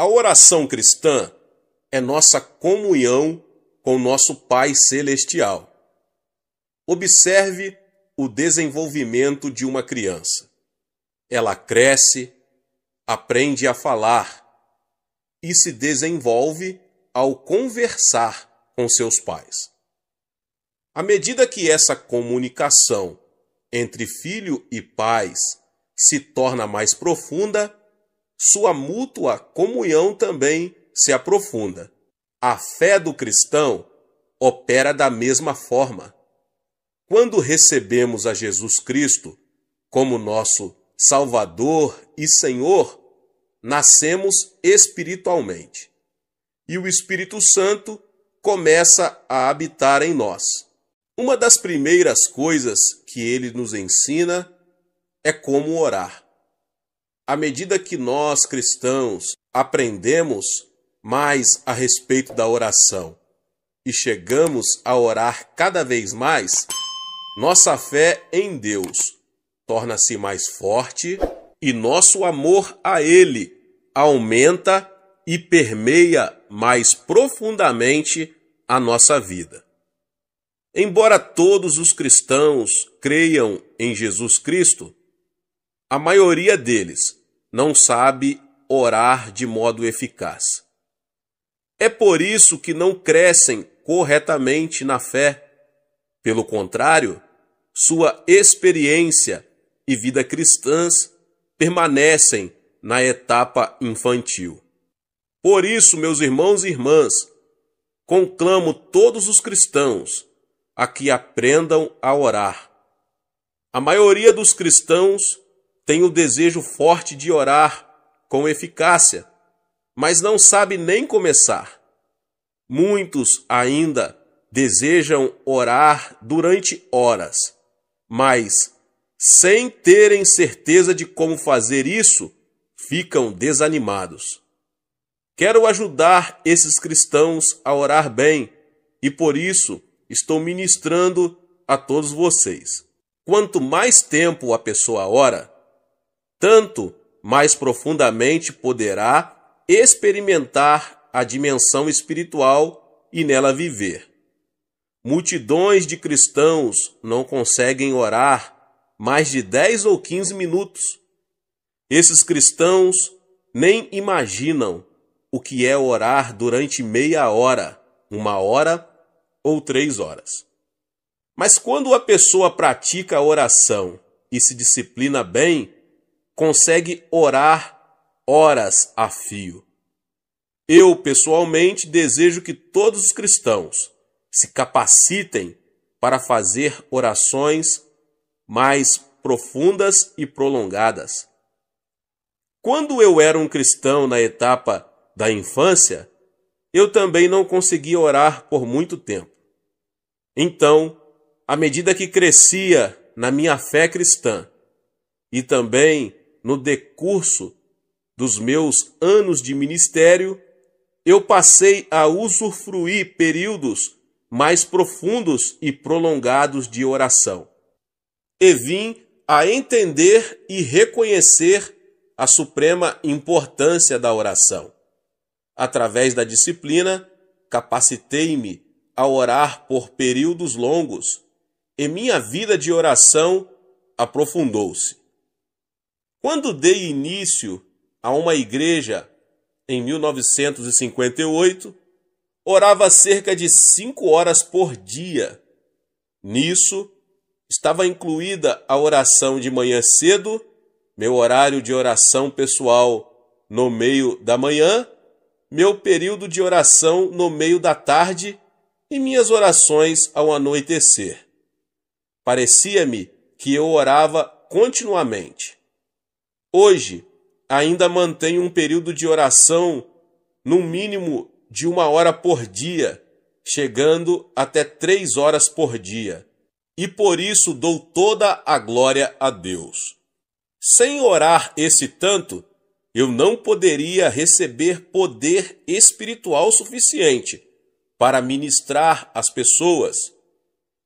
A oração cristã é nossa comunhão com nosso Pai Celestial. Observe o desenvolvimento de uma criança. Ela cresce, aprende a falar e se desenvolve ao conversar com seus pais. À medida que essa comunicação entre filho e pais se torna mais profunda, sua mútua comunhão também se aprofunda. A fé do cristão opera da mesma forma. Quando recebemos a Jesus Cristo como nosso Salvador e Senhor, nascemos espiritualmente. E o Espírito Santo começa a habitar em nós. Uma das primeiras coisas que ele nos ensina é como orar à medida que nós cristãos aprendemos mais a respeito da oração e chegamos a orar cada vez mais, nossa fé em Deus torna-se mais forte e nosso amor a Ele aumenta e permeia mais profundamente a nossa vida. Embora todos os cristãos creiam em Jesus Cristo, a maioria deles não sabe orar de modo eficaz. É por isso que não crescem corretamente na fé. Pelo contrário, sua experiência e vida cristãs permanecem na etapa infantil. Por isso, meus irmãos e irmãs, conclamo todos os cristãos a que aprendam a orar. A maioria dos cristãos tem o desejo forte de orar com eficácia, mas não sabe nem começar. Muitos ainda desejam orar durante horas, mas, sem terem certeza de como fazer isso, ficam desanimados. Quero ajudar esses cristãos a orar bem e por isso estou ministrando a todos vocês. Quanto mais tempo a pessoa ora, tanto mais profundamente poderá experimentar a dimensão espiritual e nela viver. Multidões de cristãos não conseguem orar mais de 10 ou 15 minutos. Esses cristãos nem imaginam o que é orar durante meia hora, uma hora ou três horas. Mas quando a pessoa pratica a oração e se disciplina bem, consegue orar horas a fio. Eu, pessoalmente, desejo que todos os cristãos se capacitem para fazer orações mais profundas e prolongadas. Quando eu era um cristão na etapa da infância, eu também não conseguia orar por muito tempo. Então, à medida que crescia na minha fé cristã e também no decurso dos meus anos de ministério, eu passei a usufruir períodos mais profundos e prolongados de oração. E vim a entender e reconhecer a suprema importância da oração. Através da disciplina, capacitei-me a orar por períodos longos e minha vida de oração aprofundou-se. Quando dei início a uma igreja em 1958, orava cerca de cinco horas por dia. Nisso estava incluída a oração de manhã cedo, meu horário de oração pessoal no meio da manhã, meu período de oração no meio da tarde e minhas orações ao anoitecer. Parecia-me que eu orava continuamente hoje ainda mantém um período de oração, no mínimo de uma hora por dia, chegando até três horas por dia. E por isso dou toda a glória a Deus. Sem orar esse tanto, eu não poderia receber poder espiritual suficiente para ministrar às pessoas.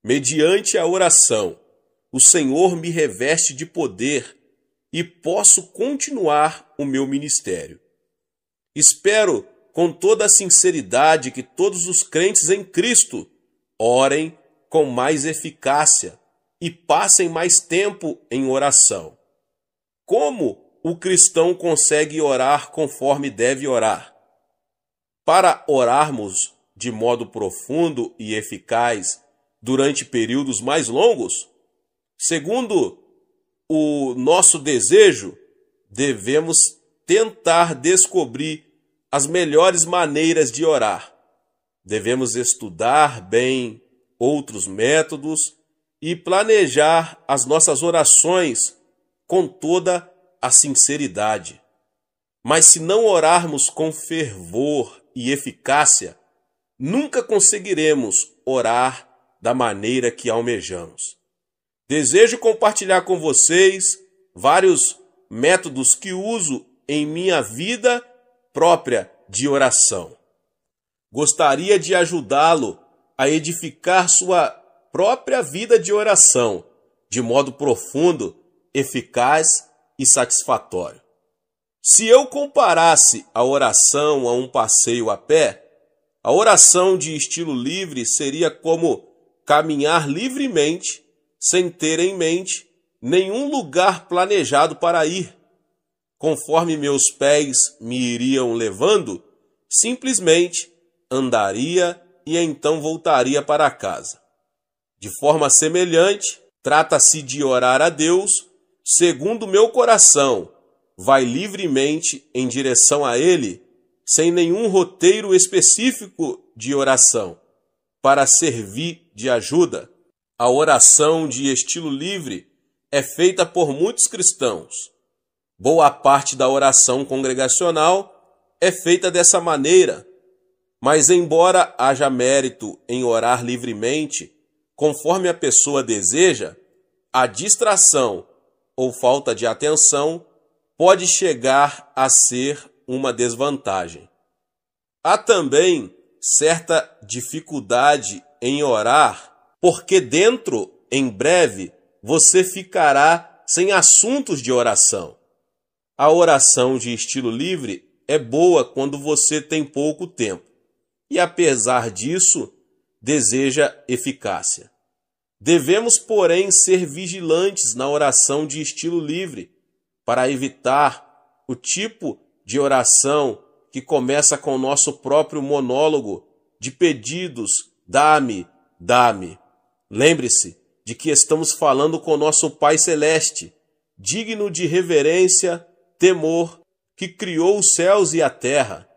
Mediante a oração, o Senhor me reveste de poder e posso continuar o meu ministério. Espero com toda a sinceridade que todos os crentes em Cristo orem com mais eficácia e passem mais tempo em oração. Como o cristão consegue orar conforme deve orar? Para orarmos de modo profundo e eficaz durante períodos mais longos, segundo o nosso desejo, devemos tentar descobrir as melhores maneiras de orar. Devemos estudar bem outros métodos e planejar as nossas orações com toda a sinceridade. Mas se não orarmos com fervor e eficácia, nunca conseguiremos orar da maneira que almejamos. Desejo compartilhar com vocês vários métodos que uso em minha vida própria de oração. Gostaria de ajudá-lo a edificar sua própria vida de oração de modo profundo, eficaz e satisfatório. Se eu comparasse a oração a um passeio a pé, a oração de estilo livre seria como caminhar livremente sem ter em mente nenhum lugar planejado para ir. Conforme meus pés me iriam levando, simplesmente andaria e então voltaria para casa. De forma semelhante, trata-se de orar a Deus segundo meu coração, vai livremente em direção a Ele, sem nenhum roteiro específico de oração, para servir de ajuda. A oração de estilo livre é feita por muitos cristãos. Boa parte da oração congregacional é feita dessa maneira, mas, embora haja mérito em orar livremente, conforme a pessoa deseja, a distração ou falta de atenção pode chegar a ser uma desvantagem. Há também certa dificuldade em orar porque dentro, em breve, você ficará sem assuntos de oração. A oração de estilo livre é boa quando você tem pouco tempo e, apesar disso, deseja eficácia. Devemos, porém, ser vigilantes na oração de estilo livre para evitar o tipo de oração que começa com o nosso próprio monólogo de pedidos: dá-me, dá-me. Lembre-se de que estamos falando com nosso Pai Celeste, digno de reverência, temor, que criou os céus e a terra.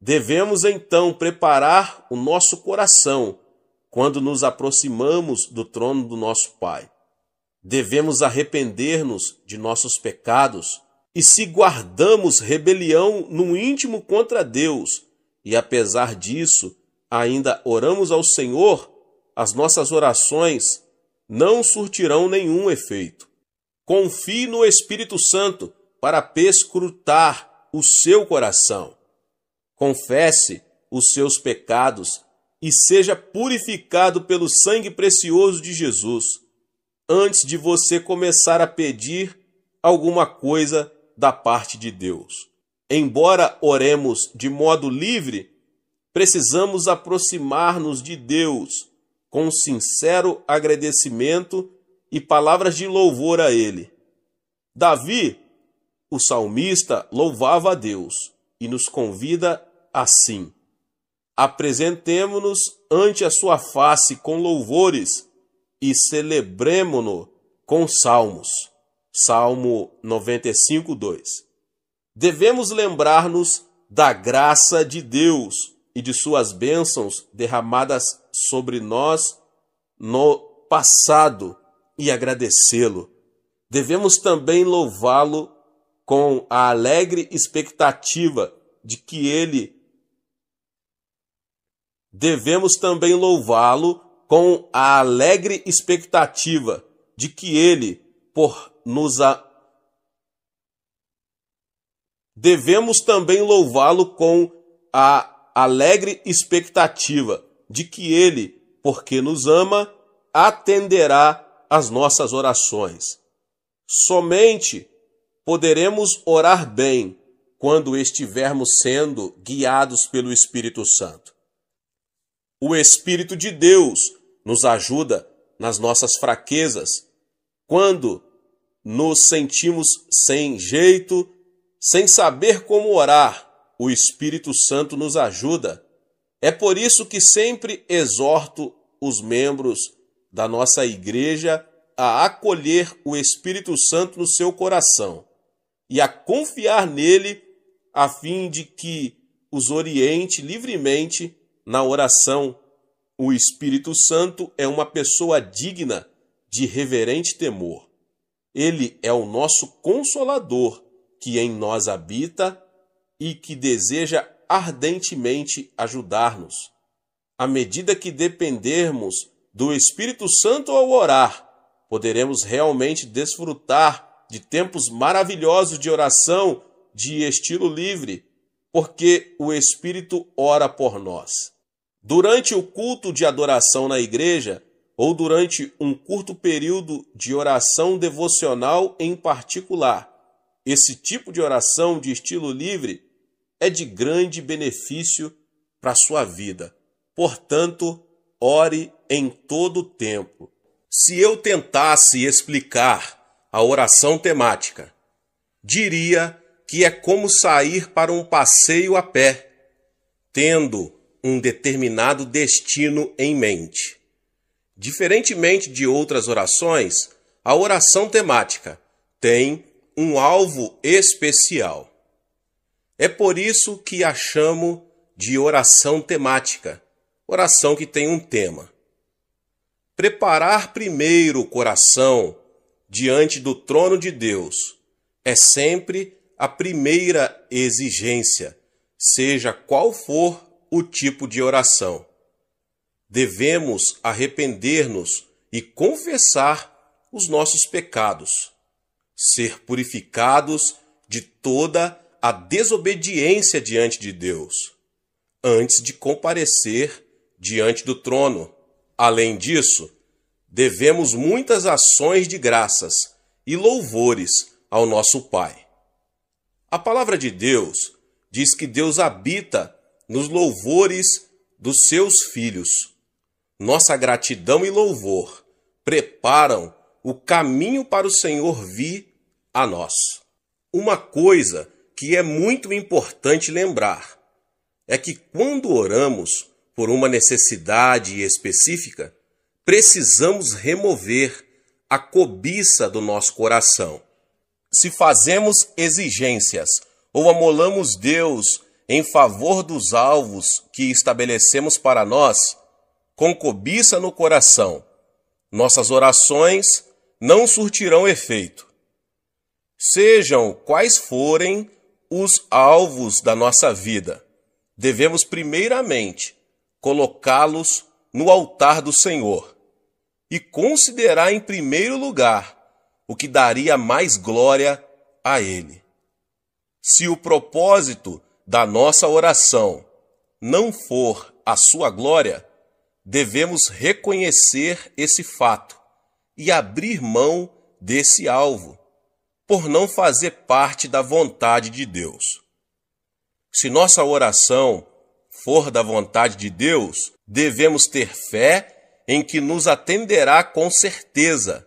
Devemos então preparar o nosso coração quando nos aproximamos do trono do nosso Pai. Devemos arrepender-nos de nossos pecados e se guardamos rebelião no íntimo contra Deus, e apesar disso, ainda oramos ao Senhor, as nossas orações não surtirão nenhum efeito. Confie no Espírito Santo para perscrutar o seu coração. Confesse os seus pecados e seja purificado pelo sangue precioso de Jesus antes de você começar a pedir alguma coisa da parte de Deus. Embora oremos de modo livre, precisamos aproximar-nos de Deus com sincero agradecimento e palavras de louvor a ele. Davi, o salmista, louvava a Deus e nos convida assim: Apresentemo-nos ante a sua face com louvores e celebremo-no com salmos. Salmo 95, 2. Devemos lembrar-nos da graça de Deus e de suas bênçãos derramadas sobre nós no passado e agradecê-lo. Devemos também louvá-lo com a alegre expectativa de que ele. Devemos também louvá-lo com a alegre expectativa de que ele, por nos a... Devemos também louvá-lo com a alegre expectativa de que Ele, porque nos ama, atenderá às nossas orações. Somente poderemos orar bem quando estivermos sendo guiados pelo Espírito Santo. O Espírito de Deus nos ajuda nas nossas fraquezas, quando nos sentimos sem jeito, sem saber como orar, o Espírito Santo nos ajuda é por isso que sempre exorto os membros da nossa igreja a acolher o Espírito Santo no seu coração e a confiar nele a fim de que os oriente livremente na oração. O Espírito Santo é uma pessoa digna de reverente temor. Ele é o nosso consolador que em nós habita e que deseja ardentemente ajudar-nos. À medida que dependermos do Espírito Santo ao orar, poderemos realmente desfrutar de tempos maravilhosos de oração de estilo livre, porque o Espírito ora por nós. Durante o culto de adoração na igreja, ou durante um curto período de oração devocional em particular, esse tipo de oração de estilo livre é de grande benefício para a sua vida. Portanto, ore em todo o tempo. Se eu tentasse explicar a oração temática, diria que é como sair para um passeio a pé, tendo um determinado destino em mente. Diferentemente de outras orações, a oração temática tem um alvo especial. É por isso que a chamo de oração temática, oração que tem um tema. Preparar primeiro o coração diante do trono de Deus é sempre a primeira exigência, seja qual for o tipo de oração. Devemos arrepender-nos e confessar os nossos pecados, ser purificados de toda a a desobediência diante de Deus, antes de comparecer diante do trono. Além disso, devemos muitas ações de graças e louvores ao nosso Pai. A palavra de Deus diz que Deus habita nos louvores dos seus filhos. Nossa gratidão e louvor preparam o caminho para o Senhor vir a nós. Uma coisa que é muito importante lembrar é que quando oramos por uma necessidade específica, precisamos remover a cobiça do nosso coração. Se fazemos exigências ou amolamos Deus em favor dos alvos que estabelecemos para nós, com cobiça no coração, nossas orações não surtirão efeito. Sejam quais forem os alvos da nossa vida, devemos primeiramente colocá-los no altar do Senhor e considerar em primeiro lugar o que daria mais glória a Ele. Se o propósito da nossa oração não for a sua glória, devemos reconhecer esse fato e abrir mão desse alvo por não fazer parte da vontade de Deus. Se nossa oração for da vontade de Deus, devemos ter fé em que nos atenderá com certeza.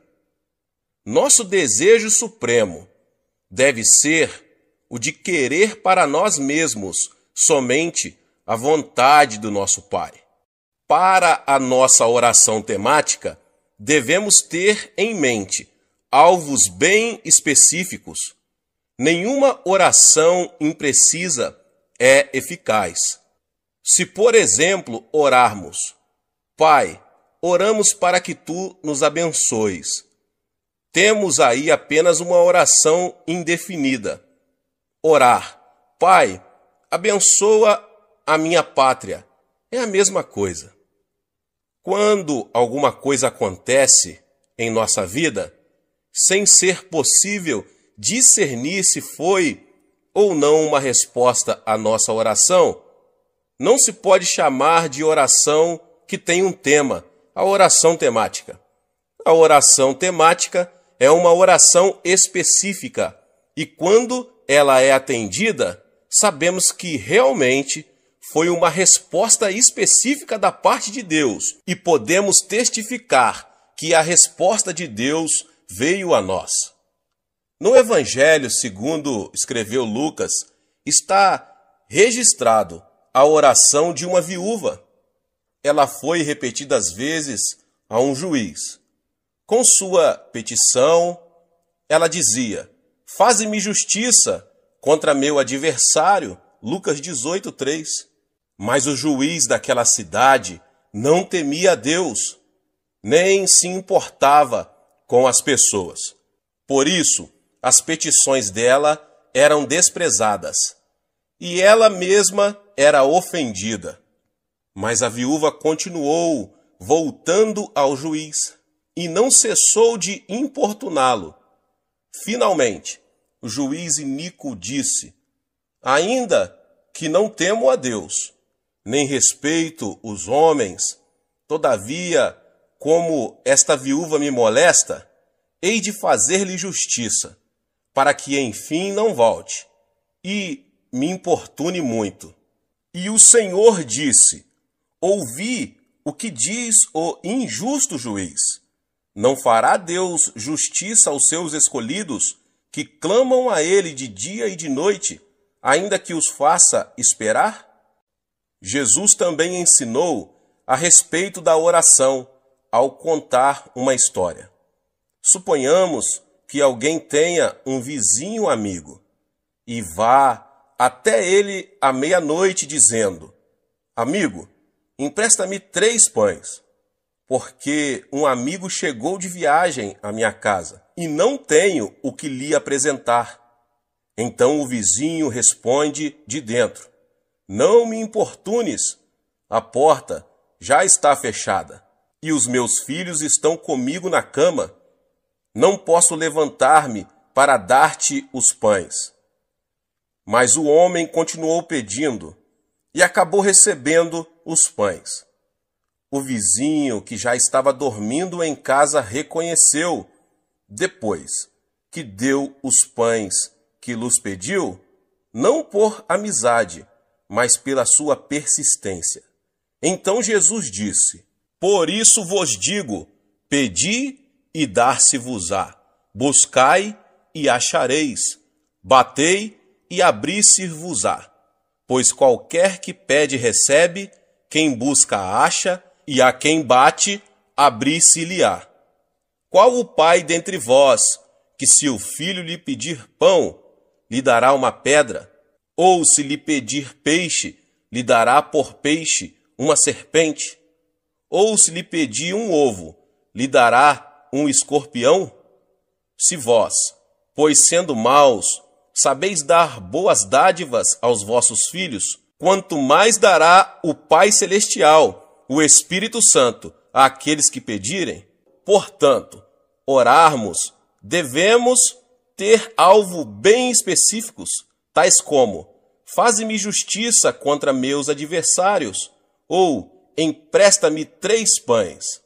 Nosso desejo supremo deve ser o de querer para nós mesmos somente a vontade do nosso Pai. Para a nossa oração temática, devemos ter em mente alvos bem específicos. Nenhuma oração imprecisa é eficaz. Se, por exemplo, orarmos, Pai, oramos para que tu nos abençoes, temos aí apenas uma oração indefinida. Orar, Pai, abençoa a minha pátria, é a mesma coisa. Quando alguma coisa acontece em nossa vida, sem ser possível discernir se foi ou não uma resposta à nossa oração, não se pode chamar de oração que tem um tema, a oração temática. A oração temática é uma oração específica e, quando ela é atendida, sabemos que realmente foi uma resposta específica da parte de Deus e podemos testificar que a resposta de Deus veio a nós. No Evangelho, segundo escreveu Lucas, está registrado a oração de uma viúva. Ela foi repetidas vezes a um juiz. Com sua petição, ela dizia: Faze-me justiça contra meu adversário. Lucas 3. Mas o juiz daquela cidade não temia a Deus, nem se importava com as pessoas. Por isso, as petições dela eram desprezadas, e ela mesma era ofendida. Mas a viúva continuou voltando ao juiz e não cessou de importuná-lo. Finalmente, o juiz Nico disse: Ainda que não temo a Deus, nem respeito os homens, todavia como esta viúva me molesta, hei de fazer-lhe justiça, para que enfim não volte, e me importune muito. E o Senhor disse: Ouvi o que diz o injusto juiz. Não fará Deus justiça aos seus escolhidos, que clamam a Ele de dia e de noite, ainda que os faça esperar? Jesus também ensinou a respeito da oração ao contar uma história. Suponhamos que alguém tenha um vizinho amigo e vá até ele à meia-noite dizendo: Amigo, empresta-me três pães, porque um amigo chegou de viagem à minha casa e não tenho o que lhe apresentar. Então o vizinho responde de dentro: Não me importunes, a porta já está fechada e os meus filhos estão comigo na cama. Não posso levantar-me para dar-te os pães. Mas o homem continuou pedindo e acabou recebendo os pães. O vizinho, que já estava dormindo em casa, reconheceu, depois que deu os pães que lhes pediu, não por amizade, mas pela sua persistência. Então Jesus disse: por isso vos digo: pedi e dar-se-vos-á, buscai e achareis, batei e abri-se-vos-á. Pois qualquer que pede recebe, quem busca acha, e a quem bate abri-se-lhe-á. Qual o pai dentre vós que, se o filho lhe pedir pão, lhe dará uma pedra? Ou se lhe pedir peixe, lhe dará por peixe uma serpente? Ou se lhe pedir um ovo, lhe dará um escorpião? Se vós, pois sendo maus, sabeis dar boas dádivas aos vossos filhos, quanto mais dará o Pai Celestial, o Espírito Santo, àqueles que pedirem? Portanto, orarmos, devemos ter alvo bem específicos, tais como: faze-me justiça contra meus adversários, ou empresta-me três pães.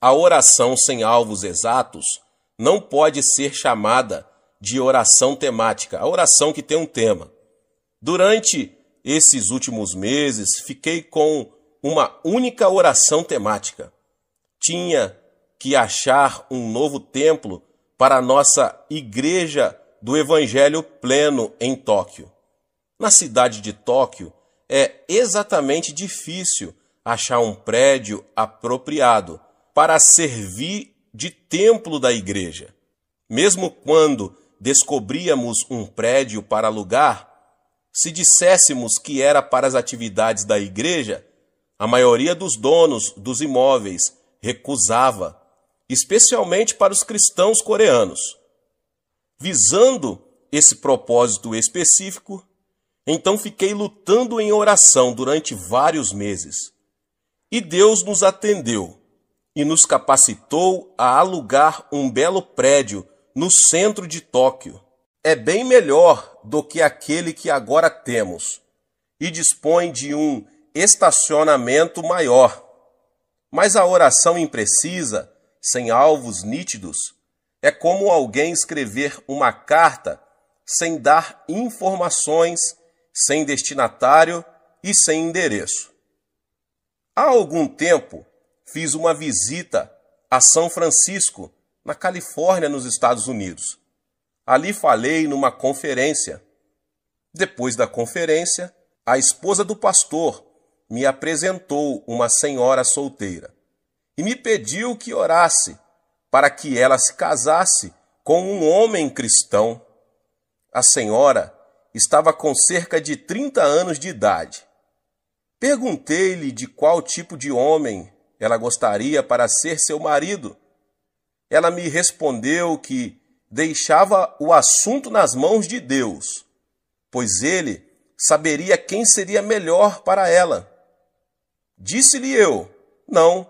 A oração sem alvos exatos não pode ser chamada de oração temática, a oração que tem um tema. Durante esses últimos meses, fiquei com uma única oração temática. Tinha que achar um novo templo para a nossa Igreja do Evangelho Pleno em Tóquio. Na cidade de Tóquio, é exatamente difícil achar um prédio apropriado para servir de templo da igreja. Mesmo quando descobríamos um prédio para alugar, se disséssemos que era para as atividades da igreja, a maioria dos donos dos imóveis recusava, especialmente para os cristãos coreanos. Visando esse propósito específico, então fiquei lutando em oração durante vários meses. E Deus nos atendeu e nos capacitou a alugar um belo prédio no centro de Tóquio. É bem melhor do que aquele que agora temos e dispõe de um estacionamento maior. Mas a oração imprecisa, sem alvos nítidos, é como alguém escrever uma carta sem dar informações, sem destinatário e sem endereço. Há algum tempo fiz uma visita a São Francisco, na Califórnia, nos Estados Unidos. Ali falei numa conferência. Depois da conferência, a esposa do pastor me apresentou uma senhora solteira e me pediu que orasse para que ela se casasse com um homem cristão. A senhora estava com cerca de 30 anos de idade Perguntei-lhe de qual tipo de homem ela gostaria para ser seu marido. Ela me respondeu que deixava o assunto nas mãos de Deus, pois ele saberia quem seria melhor para ela. Disse-lhe eu: Não,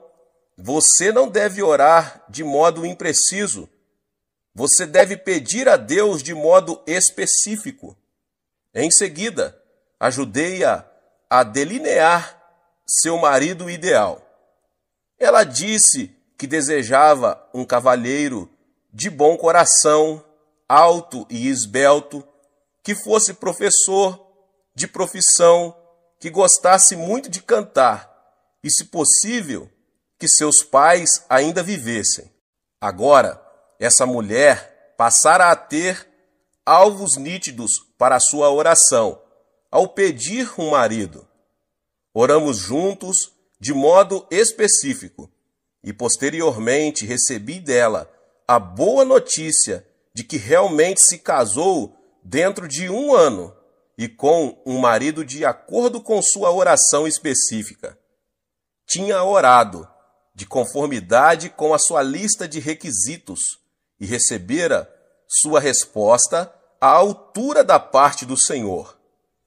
você não deve orar de modo impreciso. Você deve pedir a Deus de modo específico. Em seguida, ajudei-a a delinear seu marido ideal. Ela disse que desejava um cavalheiro de bom coração, alto e esbelto, que fosse professor, de profissão, que gostasse muito de cantar e, se possível, que seus pais ainda vivessem. Agora, essa mulher passara a ter alvos nítidos para sua oração ao pedir um marido. Oramos juntos de modo específico e posteriormente recebi dela a boa notícia de que realmente se casou dentro de um ano e com um marido de acordo com sua oração específica. Tinha orado de conformidade com a sua lista de requisitos e recebera sua resposta à altura da parte do Senhor.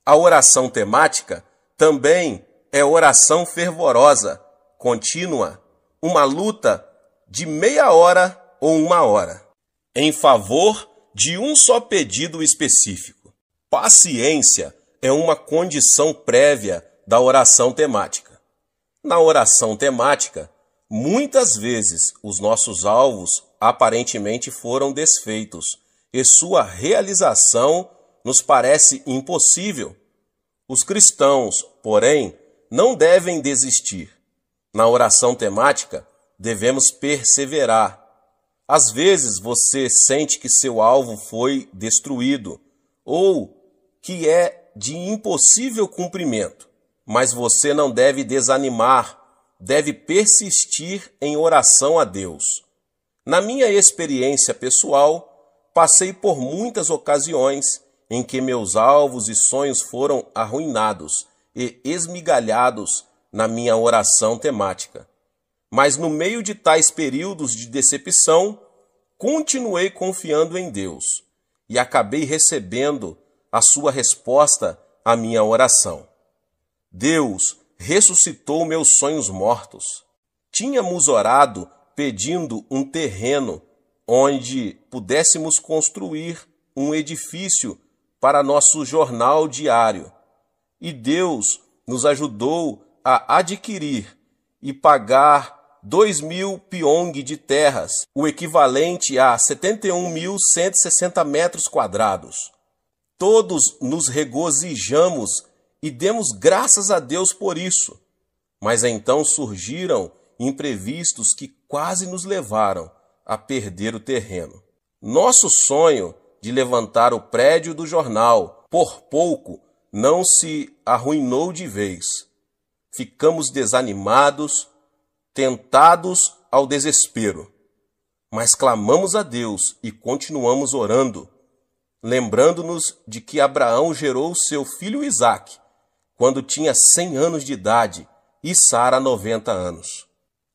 A oração temática também é oração fervorosa, contínua, uma luta de meia hora ou uma hora, em favor de um só pedido específico. Paciência é uma condição prévia da oração temática. Na oração temática, muitas vezes os nossos alvos aparentemente foram desfeitos e sua realização nos parece impossível. Os cristãos, porém, não devem desistir. Na oração temática, devemos perseverar. Às vezes você sente que seu alvo foi destruído ou que é de impossível cumprimento, mas você não deve desanimar, deve persistir em oração a Deus. Na minha experiência pessoal, passei por muitas ocasiões em que meus alvos e sonhos foram arruinados e esmigalhados na minha oração temática. Mas no meio de tais períodos de decepção, continuei confiando em Deus e acabei recebendo a sua resposta à minha oração. Deus ressuscitou meus sonhos mortos. Tínhamos orado pedindo um terreno onde pudéssemos construir um edifício para nosso jornal diário. E Deus nos ajudou a adquirir e pagar 2 mil pyong de terras, o equivalente a 71.160 metros quadrados. Todos nos regozijamos e demos graças a Deus por isso. Mas então surgiram imprevistos que quase nos levaram a perder o terreno. Nosso sonho de levantar o prédio do jornal. Por pouco não se arruinou de vez. Ficamos desanimados, tentados ao desespero. Mas clamamos a Deus e continuamos orando, lembrando-nos de que Abraão gerou seu filho Isaac quando tinha cem anos de idade e Sara noventa anos.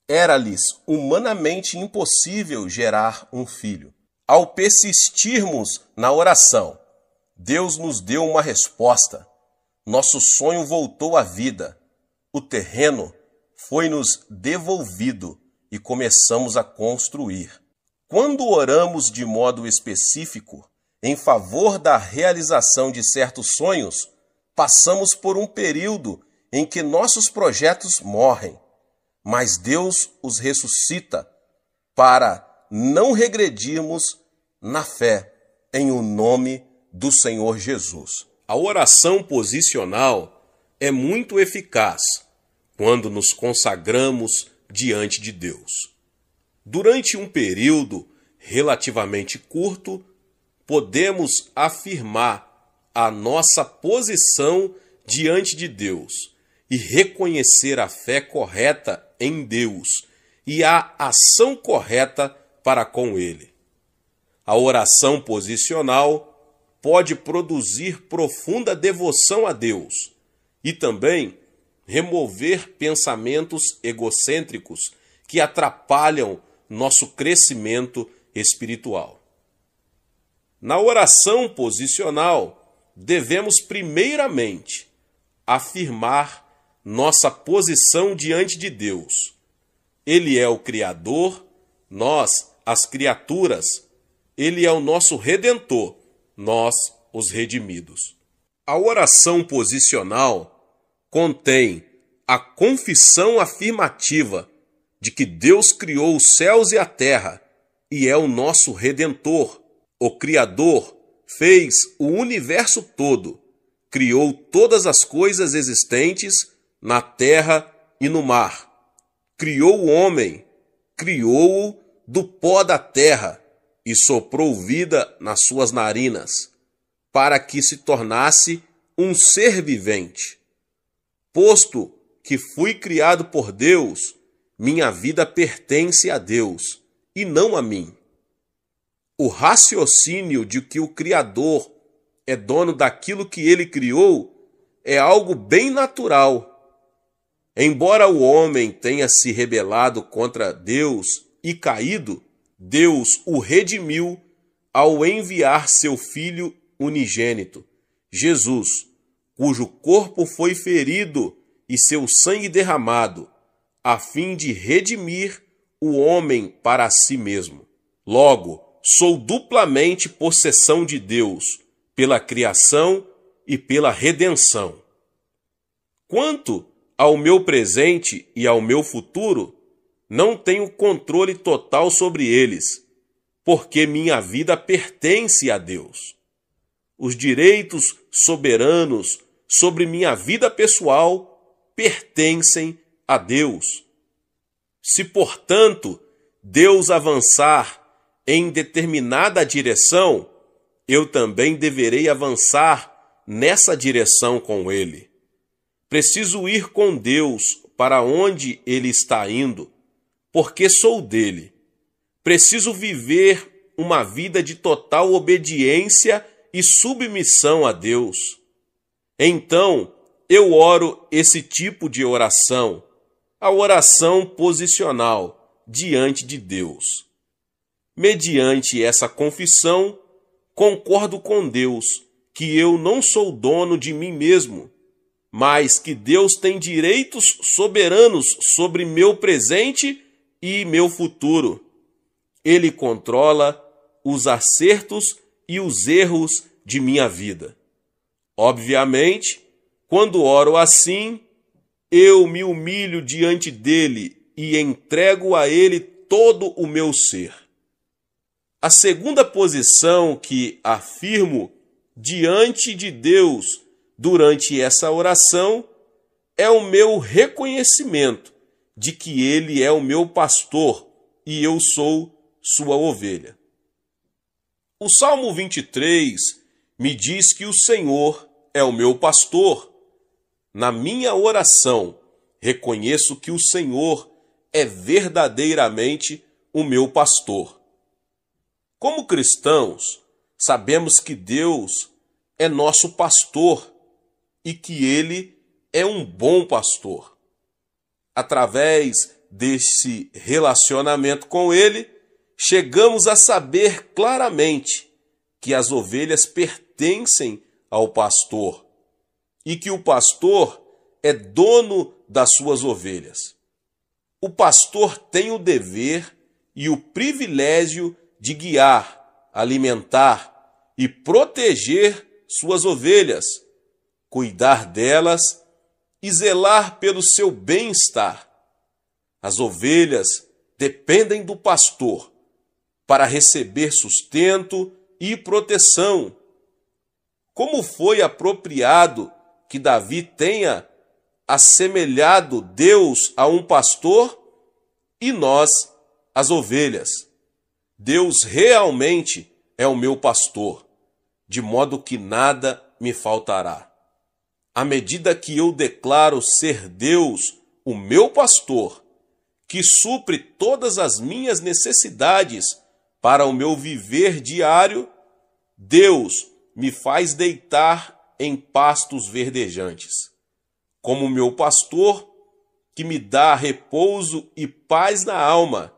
Era-lhes humanamente impossível gerar um filho ao persistirmos na oração, Deus nos deu uma resposta. Nosso sonho voltou à vida. O terreno foi-nos devolvido e começamos a construir. Quando oramos de modo específico em favor da realização de certos sonhos, passamos por um período em que nossos projetos morrem, mas Deus os ressuscita para não regredirmos na fé em o nome do Senhor Jesus. A oração posicional é muito eficaz quando nos consagramos diante de Deus. Durante um período relativamente curto, podemos afirmar a nossa posição diante de Deus e reconhecer a fé correta em Deus e a ação correta para com ele. A oração posicional pode produzir profunda devoção a Deus e também remover pensamentos egocêntricos que atrapalham nosso crescimento espiritual. Na oração posicional, devemos primeiramente afirmar nossa posição diante de Deus. Ele é o Criador nós, as criaturas, ele é o nosso redentor, nós, os redimidos. A oração posicional contém a confissão afirmativa de que Deus criou os céus e a terra e é o nosso redentor. O Criador fez o universo todo, criou todas as coisas existentes na terra e no mar, criou o homem criou-o do pó da terra e soprou vida nas suas narinas, para que se tornasse um ser vivente. Posto que fui criado por Deus, minha vida pertence a Deus e não a mim. O raciocínio de que o Criador é dono daquilo que ele criou é algo bem natural Embora o homem tenha se rebelado contra Deus e caído, Deus o redimiu ao enviar seu Filho unigênito, Jesus, cujo corpo foi ferido e seu sangue derramado, a fim de redimir o homem para si mesmo. Logo, sou duplamente possessão de Deus, pela criação e pela redenção. Quanto ao meu presente e ao meu futuro, não tenho controle total sobre eles, porque minha vida pertence a Deus. Os direitos soberanos sobre minha vida pessoal pertencem a Deus. Se, portanto, Deus avançar em determinada direção, eu também deverei avançar nessa direção com Ele. Preciso ir com Deus para onde Ele está indo, porque sou dele. Preciso viver uma vida de total obediência e submissão a Deus. Então, eu oro esse tipo de oração, a oração posicional diante de Deus. Mediante essa confissão, concordo com Deus que eu não sou dono de mim mesmo mas que Deus tem direitos soberanos sobre meu presente e meu futuro. Ele controla os acertos e os erros de minha vida. Obviamente, quando oro assim, eu me humilho diante dele e entrego a ele todo o meu ser. A segunda posição que afirmo diante de Deus durante essa oração é o meu reconhecimento de que ele é o meu pastor e eu sou sua ovelha. O Salmo 23 me diz que o Senhor é o meu pastor. Na minha oração, reconheço que o Senhor é verdadeiramente o meu pastor. Como cristãos, sabemos que Deus é nosso pastor e que ele é um bom pastor. Através desse relacionamento com ele, chegamos a saber claramente que as ovelhas pertencem ao pastor e que o pastor é dono das suas ovelhas. O pastor tem o dever e o privilégio de guiar, alimentar e proteger suas ovelhas cuidar delas e zelar pelo seu bem-estar. As ovelhas dependem do pastor para receber sustento e proteção. Como foi apropriado que Davi tenha assemelhado Deus a um pastor e nós as ovelhas. Deus realmente é o meu pastor, de modo que nada me faltará à medida que eu declaro ser Deus, o meu pastor, que supre todas as minhas necessidades para o meu viver diário, Deus me faz deitar em pastos verdejantes. Como meu pastor, que me dá repouso e paz na alma,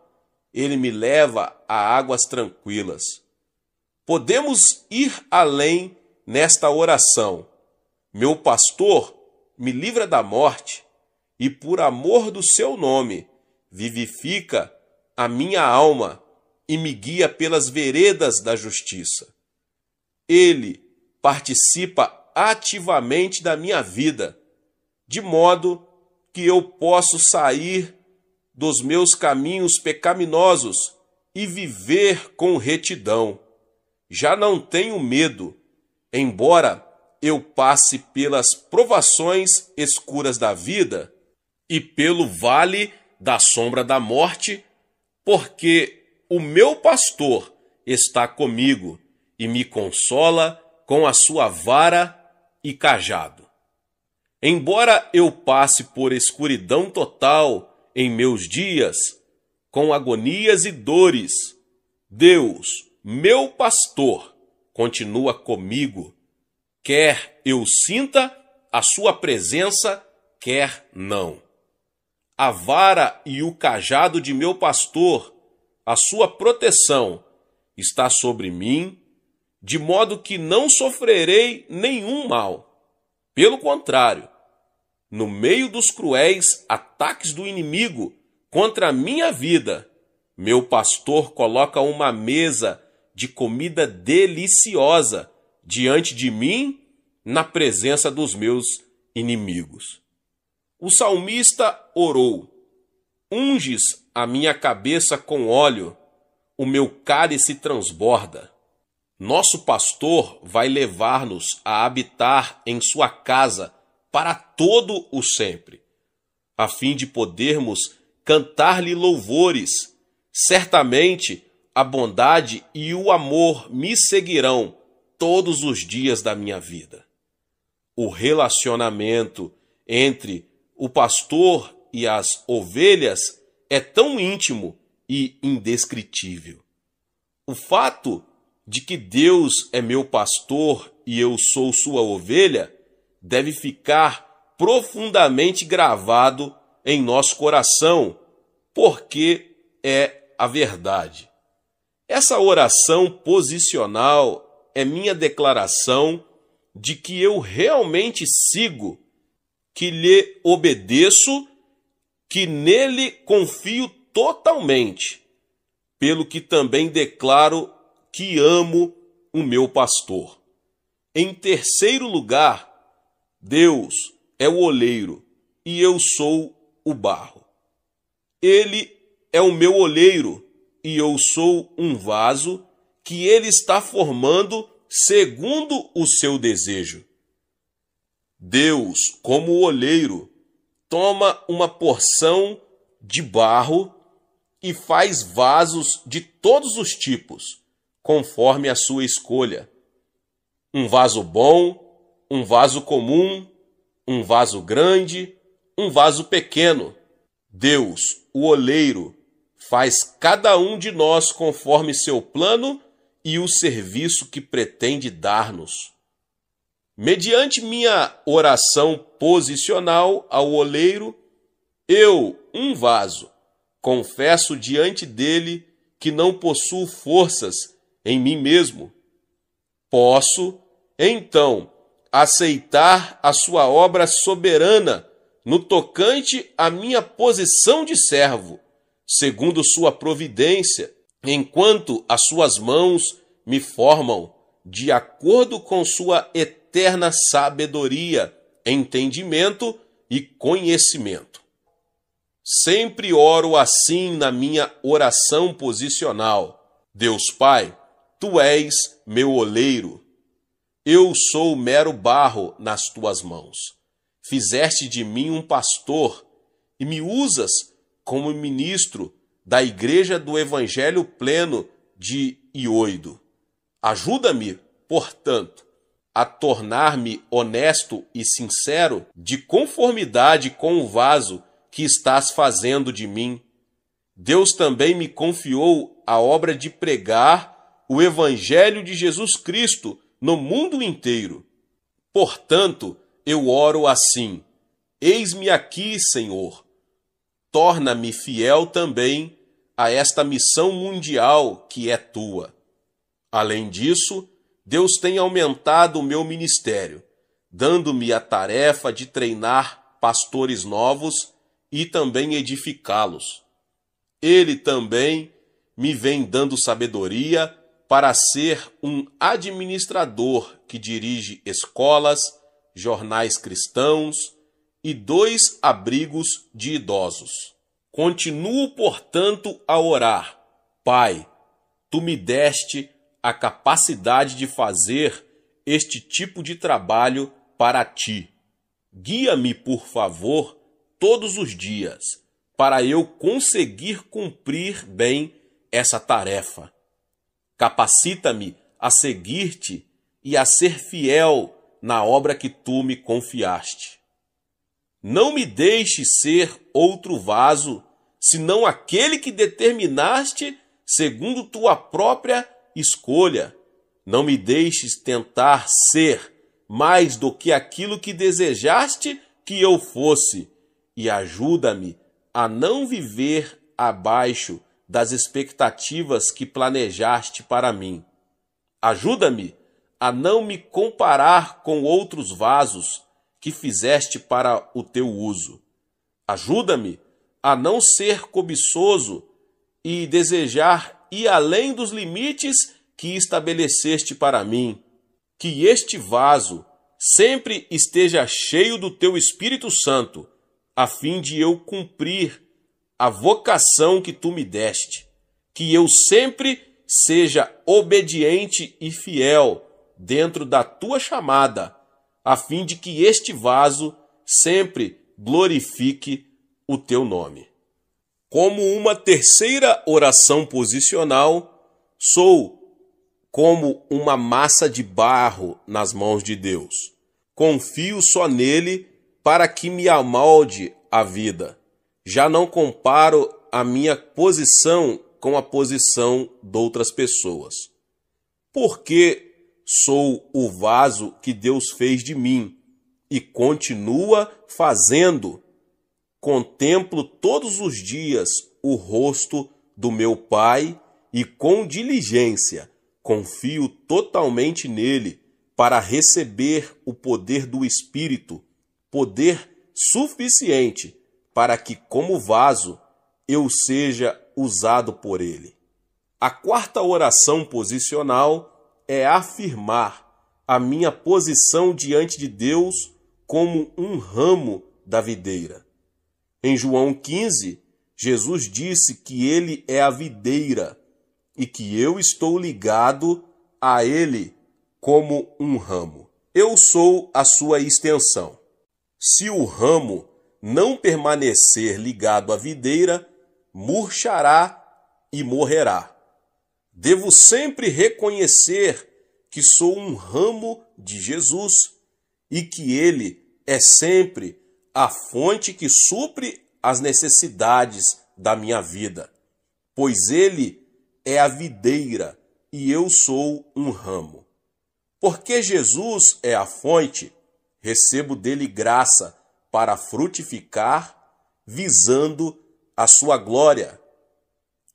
ele me leva a águas tranquilas. Podemos ir além nesta oração meu pastor me livra da morte e, por amor do seu nome, vivifica a minha alma e me guia pelas veredas da justiça. Ele participa ativamente da minha vida, de modo que eu posso sair dos meus caminhos pecaminosos e viver com retidão. Já não tenho medo, embora eu passe pelas provações escuras da vida e pelo vale da sombra da morte, porque o meu pastor está comigo e me consola com a sua vara e cajado. Embora eu passe por escuridão total em meus dias, com agonias e dores, Deus, meu pastor, continua comigo Quer eu sinta a sua presença, quer não. A vara e o cajado de meu pastor, a sua proteção, está sobre mim, de modo que não sofrerei nenhum mal. Pelo contrário, no meio dos cruéis ataques do inimigo contra a minha vida, meu pastor coloca uma mesa de comida deliciosa diante de mim na presença dos meus inimigos. O salmista orou: Unges a minha cabeça com óleo, o meu cálice transborda. Nosso pastor vai levar-nos a habitar em sua casa para todo o sempre, a fim de podermos cantar-lhe louvores. Certamente a bondade e o amor me seguirão todos os dias da minha vida. O relacionamento entre o pastor e as ovelhas é tão íntimo e indescritível. O fato de que Deus é meu pastor e eu sou sua ovelha deve ficar profundamente gravado em nosso coração, porque é a verdade. Essa oração posicional é minha declaração de que eu realmente sigo, que lhe obedeço, que nele confio totalmente, pelo que também declaro que amo o meu pastor. Em terceiro lugar, Deus é o oleiro e eu sou o barro. Ele é o meu oleiro e eu sou um vaso que ele está formando segundo o seu desejo. Deus, como o oleiro, toma uma porção de barro e faz vasos de todos os tipos, conforme a sua escolha. Um vaso bom, um vaso comum, um vaso grande, um vaso pequeno. Deus, o oleiro, faz cada um de nós conforme seu plano e o serviço que pretende dar-nos. Mediante minha oração posicional ao oleiro, eu, um vaso, confesso diante dele que não possuo forças em mim mesmo. Posso, então, aceitar a sua obra soberana no tocante à minha posição de servo, segundo sua providência enquanto as suas mãos me formam, de acordo com sua eterna sabedoria, entendimento e conhecimento. Sempre oro assim na minha oração posicional. Deus Pai, tu és meu oleiro. Eu sou mero barro nas tuas mãos. Fizeste de mim um pastor e me usas como ministro da Igreja do Evangelho Pleno de Ioido. Ajuda-me, portanto, a tornar-me honesto e sincero, de conformidade com o vaso que estás fazendo de mim. Deus também me confiou a obra de pregar o Evangelho de Jesus Cristo no mundo inteiro. Portanto, eu oro assim: Eis-me aqui, Senhor torna-me fiel também a esta missão mundial que é tua. Além disso, Deus tem aumentado o meu ministério, dando-me a tarefa de treinar pastores novos e também edificá-los. Ele também me vem dando sabedoria para ser um administrador que dirige escolas, jornais cristãos, e dois abrigos de idosos. Continuo, portanto, a orar. Pai, tu me deste a capacidade de fazer este tipo de trabalho para ti. Guia-me, por favor, todos os dias, para eu conseguir cumprir bem essa tarefa. Capacita-me a seguir-te e a ser fiel na obra que tu me confiaste. Não me deixe ser outro vaso, senão aquele que determinaste segundo tua própria escolha. Não me deixes tentar ser mais do que aquilo que desejaste que eu fosse, e ajuda-me a não viver abaixo das expectativas que planejaste para mim. Ajuda-me a não me comparar com outros vasos que fizeste para o teu uso. Ajuda-me a não ser cobiçoso e desejar ir além dos limites que estabeleceste para mim. Que este vaso sempre esteja cheio do teu Espírito Santo, a fim de eu cumprir a vocação que tu me deste. Que eu sempre seja obediente e fiel dentro da tua chamada a fim de que este vaso sempre glorifique o teu nome. Como uma terceira oração posicional, sou como uma massa de barro nas mãos de Deus. Confio só nele para que me amolde a vida. Já não comparo a minha posição com a posição de outras pessoas. Por que sou o vaso que Deus fez de mim e continua fazendo. Contemplo todos os dias o rosto do meu Pai e com diligência confio totalmente nele para receber o poder do Espírito, poder suficiente para que, como vaso, eu seja usado por ele. A quarta oração posicional é afirmar a minha posição diante de Deus como um ramo da videira. Em João 15, Jesus disse que ele é a videira e que eu estou ligado a ele como um ramo. Eu sou a sua extensão. Se o ramo não permanecer ligado à videira, murchará e morrerá. Devo sempre reconhecer que sou um ramo de Jesus e que Ele é sempre a fonte que supre as necessidades da minha vida, pois Ele é a videira e eu sou um ramo. Porque Jesus é a fonte, recebo dele graça para frutificar, visando a sua glória.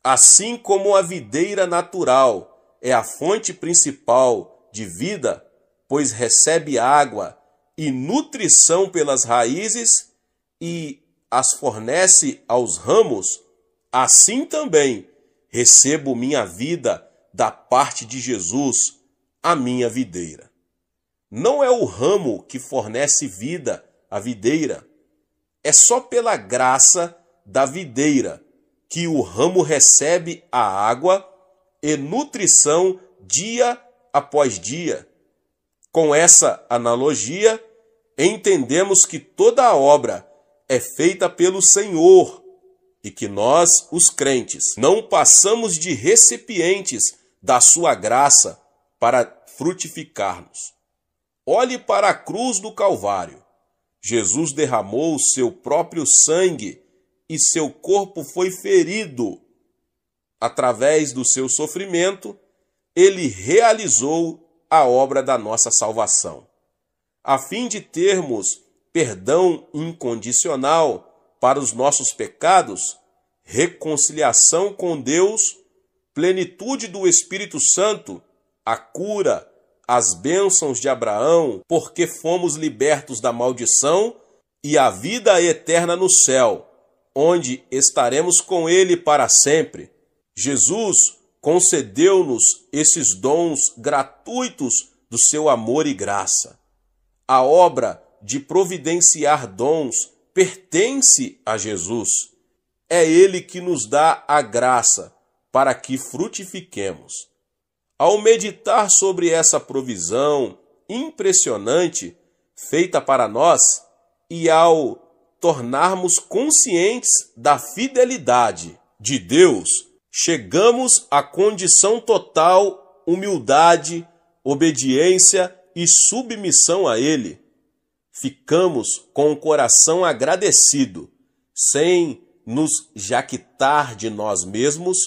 Assim como a videira natural é a fonte principal de vida, pois recebe água e nutrição pelas raízes e as fornece aos ramos, assim também recebo minha vida da parte de Jesus, a minha videira. Não é o ramo que fornece vida à videira, é só pela graça da videira que o ramo recebe a água e nutrição dia após dia. Com essa analogia, entendemos que toda a obra é feita pelo Senhor e que nós, os crentes, não passamos de recipientes da sua graça para frutificarmos. Olhe para a cruz do Calvário. Jesus derramou o seu próprio sangue e seu corpo foi ferido. Através do seu sofrimento, ele realizou a obra da nossa salvação, a fim de termos perdão incondicional para os nossos pecados, reconciliação com Deus, plenitude do Espírito Santo, a cura, as bênçãos de Abraão, porque fomos libertos da maldição e a vida eterna no céu onde estaremos com Ele para sempre. Jesus concedeu-nos esses dons gratuitos do seu amor e graça. A obra de providenciar dons pertence a Jesus. É Ele que nos dá a graça para que frutifiquemos. Ao meditar sobre essa provisão impressionante feita para nós e ao tornarmos conscientes da fidelidade de Deus, chegamos à condição total humildade, obediência e submissão a Ele. Ficamos com o coração agradecido, sem nos jactar de nós mesmos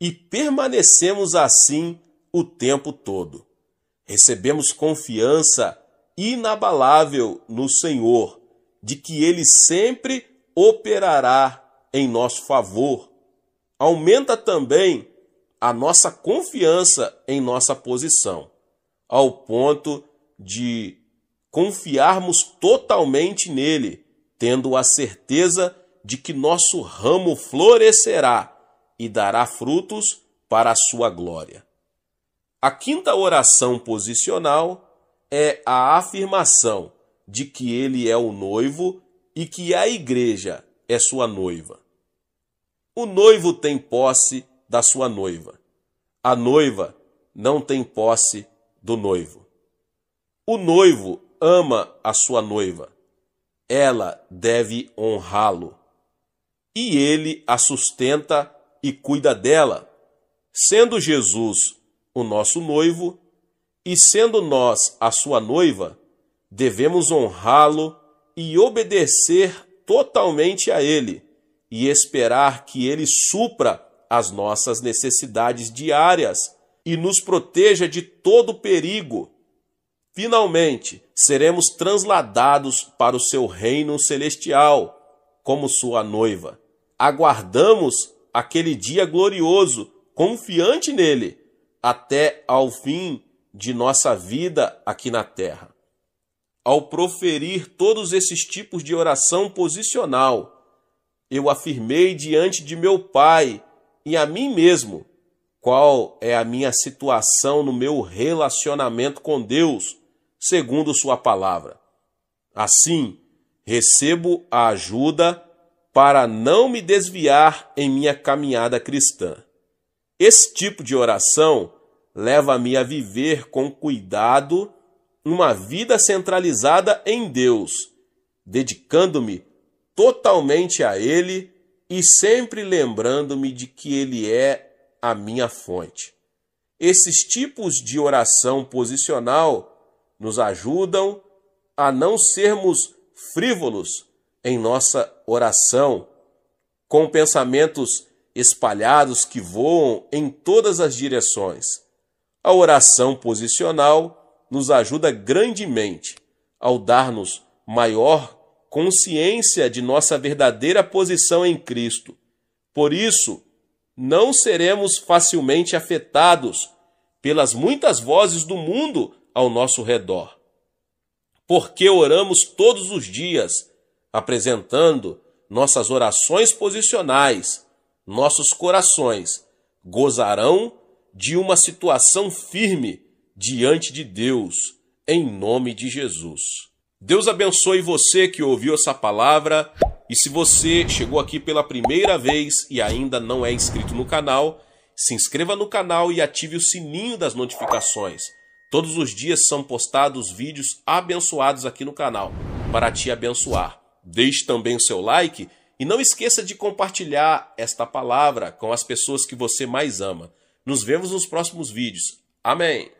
e permanecemos assim o tempo todo. Recebemos confiança inabalável no Senhor de que ele sempre operará em nosso favor. Aumenta também a nossa confiança em nossa posição, ao ponto de confiarmos totalmente nele, tendo a certeza de que nosso ramo florescerá e dará frutos para a sua glória. A quinta oração posicional é a afirmação de que ele é o noivo e que a igreja é sua noiva. O noivo tem posse da sua noiva. A noiva não tem posse do noivo. O noivo ama a sua noiva. Ela deve honrá-lo. E ele a sustenta e cuida dela, sendo Jesus o nosso noivo e sendo nós a sua noiva devemos honrá-lo e obedecer totalmente a Ele e esperar que Ele supra as nossas necessidades diárias e nos proteja de todo perigo. Finalmente, seremos transladados para o seu reino celestial, como sua noiva. Aguardamos aquele dia glorioso, confiante nele, até ao fim de nossa vida aqui na terra. Ao proferir todos esses tipos de oração posicional, eu afirmei diante de meu Pai e a mim mesmo qual é a minha situação no meu relacionamento com Deus, segundo Sua palavra. Assim, recebo a ajuda para não me desviar em minha caminhada cristã. Esse tipo de oração leva-me a viver com cuidado uma vida centralizada em Deus, dedicando-me totalmente a Ele e sempre lembrando-me de que Ele é a minha fonte. Esses tipos de oração posicional nos ajudam a não sermos frívolos em nossa oração, com pensamentos espalhados que voam em todas as direções. A oração posicional nos ajuda grandemente ao dar-nos maior consciência de nossa verdadeira posição em Cristo. Por isso, não seremos facilmente afetados pelas muitas vozes do mundo ao nosso redor. Porque oramos todos os dias, apresentando nossas orações posicionais, nossos corações gozarão de uma situação firme diante de Deus, em nome de Jesus. Deus abençoe você que ouviu essa palavra. E se você chegou aqui pela primeira vez e ainda não é inscrito no canal, se inscreva no canal e ative o sininho das notificações. Todos os dias são postados vídeos abençoados aqui no canal, para te abençoar. Deixe também o seu like e não esqueça de compartilhar esta palavra com as pessoas que você mais ama. Nos vemos nos próximos vídeos. Amém!